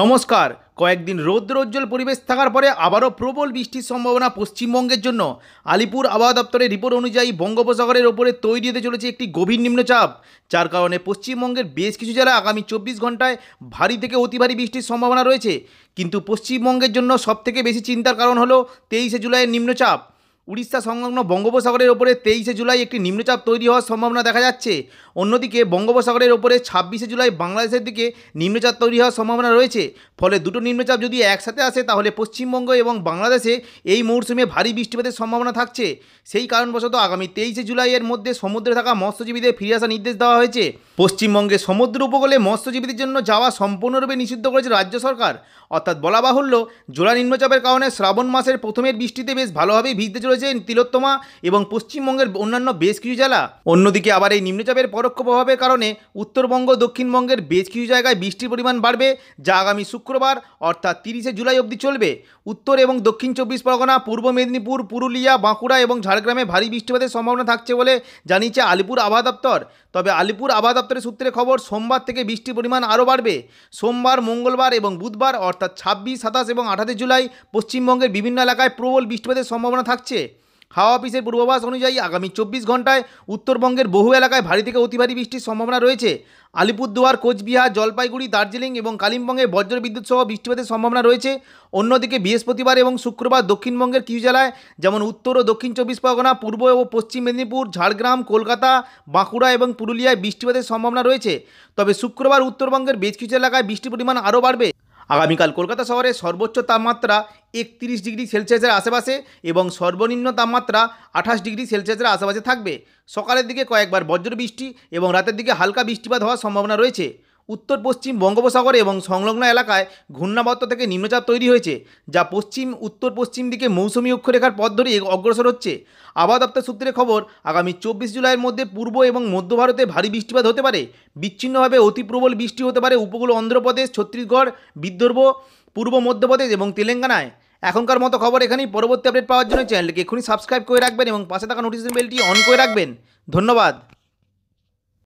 নমস্কার কয়েকদিন রৌদ্রোজ্জ্বল পরিবেশ থাকার পরে আবারও প্রবল বৃষ্টির সম্ভাবনা পশ্চিমবঙ্গের জন্য আলিপুর আবহাওয়া দপ্তরের রিপোর্ট অনুযায়ী বঙ্গোপসাগরের ওপরে তৈরি হতে চলেছে একটি গভীর নিম্নচাপ যার কারণে পশ্চিমবঙ্গের বেশ কিছু জেলা আগামী চব্বিশ ঘন্টায় ভারী থেকে অতি ভারী বৃষ্টির সম্ভাবনা রয়েছে কিন্তু পশ্চিমবঙ্গের জন্য সবথেকে বেশি চিন্তার কারণ হলো তেইশে জুলাইয়ের নিম্নচাপ উড়িষ্যা সংলগ্ন বঙ্গোপসাগরের ওপরে তেইশে জুলাই একটি নিম্নচাপ তৈরি হওয়ার সম্ভাবনা দেখা যাচ্ছে অন্যদিকে বঙ্গোপসাগরের ওপরে ছাব্বিশে জুলাই বাংলাদেশের দিকে নিম্নচাপ তৈরি হওয়ার সম্ভাবনা রয়েছে ফলে দুটো নিম্নচাপ যদি একসাথে আসে তাহলে পশ্চিমবঙ্গ এবং বাংলাদেশে এই মৌসুমে ভারী বৃষ্টিপাতের সম্ভাবনা থাকছে সেই কারণবশত আগামী তেইশে জুলাইয়ের মধ্যে সমুদ্রে থাকা মৎস্যজীবীদের ফিরে আসার নির্দেশ দেওয়া হয়েছে পশ্চিমবঙ্গে সমুদ্র উপকূলে মৎস্যজীবীদের জন্য যাওয়া সম্পূর্ণরূপে নিষিদ্ধ করেছে রাজ্য সরকার অর্থাৎ বলা বাহুল্য জোড়া নিম্নচাপের কারণে শ্রাবণ মাসের প্রথমের বৃষ্টিতে বেশ ভালোভাবেই ভিজতে চলেছে তিলোত্তমা এবং পশ্চিমবঙ্গের অন্যান্য বেশ কিছু জেলা অন্যদিকে আবার এই নিম্নচাপের পরোক্ষ প্রভাবের কারণে উত্তরবঙ্গ দক্ষিণবঙ্গের বেশ কিছু জায়গায় বৃষ্টির পরিমাণ বাড়বে যা আগামী শুক্রবার অর্থাৎ তিরিশে জুলাই অবধি চলবে উত্তর এবং দক্ষিণ চব্বিশ পরগনা পূর্ব মেদিনীপুর পুরুলিয়া বাঁকুড়া এবং ঝাড়গ্রামে ভারী বৃষ্টিপাতের সম্ভাবনা থাকছে বলে জানিয়েছে আলিপুর আবহাওয়া দপ্তর তবে আলিপুর আবহাওয়া দপ্তরের সূত্রে খবর সোমবার থেকে বৃষ্টির পরিমাণ আরও বাড়বে সোমবার মঙ্গলবার এবং বুধবার অর্থাৎ ছাব্বিশ সাতাশ এবং আঠাশে জুলাই পশ্চিমবঙ্গের বিভিন্ন এলাকায় প্রবল বৃষ্টিপাতের সম্ভাবনা থাকছে হাওয়া অফিসের পূর্বাভাস অনুযায়ী আগামী চব্বিশ ঘন্টায় উত্তরবঙ্গের বহু এলাকায় ভারী থেকে অতি ভারী বৃষ্টির সম্ভাবনা রয়েছে আলিপুরদুয়ার কোচবিহার জলপাইগুড়ি দার্জিলিং এবং কালিম্পংয়ে বজ্রবিদ্যুৎ সহ বৃষ্টিপাতের সম্ভাবনা রয়েছে অন্যদিকে বৃহস্পতিবার এবং শুক্রবার দক্ষিণবঙ্গের কিছু জেলায় যেমন উত্তর ও দক্ষিণ চব্বিশ পরগনা পূর্ব ও পশ্চিম মেদিনীপুর ঝাড়গ্রাম কলকাতা বাঁকুড়া এবং পুরুলিয়ায় বৃষ্টিপাতের সম্ভাবনা রয়েছে তবে শুক্রবার উত্তরবঙ্গের বেশ কিছু এলাকায় বৃষ্টির পরিমাণ আরও বাড়বে আগামীকাল কলকাতা শহরে সর্বোচ্চ তাপমাত্রা একত্রিশ ডিগ্রি সেলসিয়াসের আশেপাশে এবং সর্বনিম্ন তাপমাত্রা আঠাশ ডিগ্রি সেলসিয়াসের আশেপাশে থাকবে সকালের দিকে কয়েকবার বজ্র বৃষ্টি এবং রাতের দিকে হালকা বৃষ্টিপাত হওয়ার সম্ভাবনা রয়েছে উত্তর পশ্চিম বঙ্গোপসাগরে এবং সংলগ্ন এলাকায় ঘূর্ণাবর্ত থেকে নিম্নচাপ তৈরি হয়েছে যা পশ্চিম উত্তর পশ্চিম দিকে মৌসুমী অক্ষরেখার পথ ধরে অগ্রসর হচ্ছে আবহাওয়া দপ্তর সূত্রে খবর আগামী চব্বিশ জুলাইয়ের মধ্যে পূর্ব এবং মধ্য ভারতে ভারী বৃষ্টিপাত হতে পারে বিচ্ছিন্নভাবে অতি প্রবল বৃষ্টি হতে পারে উপকূল অন্ধ্রপ্রদেশ ছত্তিশগড় বিদর্ভ পূর্ব মধ্যপ্রদেশ এবং তেলেঙ্গানায় এখনকার মতো খবর এখানেই পরবর্তী আপডেট পাওয়ার জন্য চ্যানেলকে এখনই সাবস্ক্রাইব করে রাখবেন এবং পাশে থাকা নোটিফিকেশন বেলটি অন করে রাখবেন ধন্যবাদ